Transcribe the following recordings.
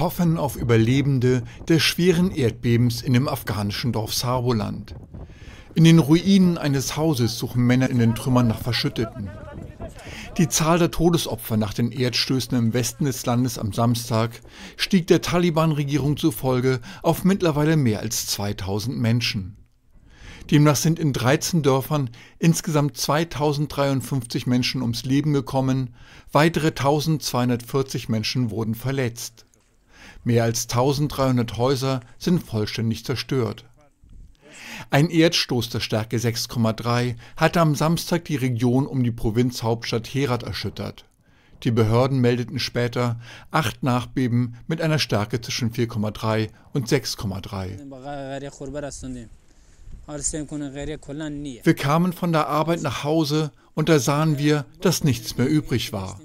hoffen auf Überlebende des schweren Erdbebens in dem afghanischen Dorf Sarboland. In den Ruinen eines Hauses suchen Männer in den Trümmern nach Verschütteten. Die Zahl der Todesopfer nach den Erdstößen im Westen des Landes am Samstag stieg der Taliban-Regierung zufolge auf mittlerweile mehr als 2000 Menschen. Demnach sind in 13 Dörfern insgesamt 2053 Menschen ums Leben gekommen, weitere 1240 Menschen wurden verletzt. Mehr als 1300 Häuser sind vollständig zerstört. Ein Erdstoß der Stärke 6,3 hatte am Samstag die Region um die Provinzhauptstadt Herat erschüttert. Die Behörden meldeten später acht Nachbeben mit einer Stärke zwischen 4,3 und 6,3. Wir kamen von der Arbeit nach Hause und da sahen wir, dass nichts mehr übrig war.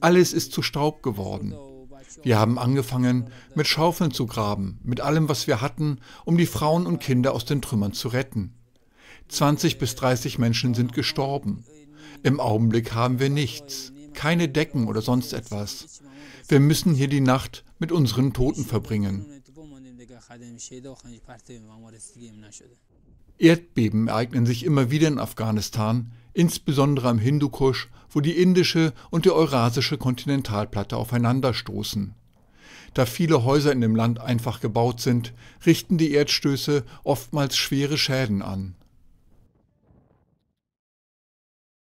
Alles ist zu Staub geworden. Wir haben angefangen, mit Schaufeln zu graben, mit allem, was wir hatten, um die Frauen und Kinder aus den Trümmern zu retten. 20 bis 30 Menschen sind gestorben. Im Augenblick haben wir nichts, keine Decken oder sonst etwas. Wir müssen hier die Nacht mit unseren Toten verbringen. Erdbeben ereignen sich immer wieder in Afghanistan, insbesondere am Hindukusch, wo die indische und die eurasische Kontinentalplatte aufeinanderstoßen. Da viele Häuser in dem Land einfach gebaut sind, richten die Erdstöße oftmals schwere Schäden an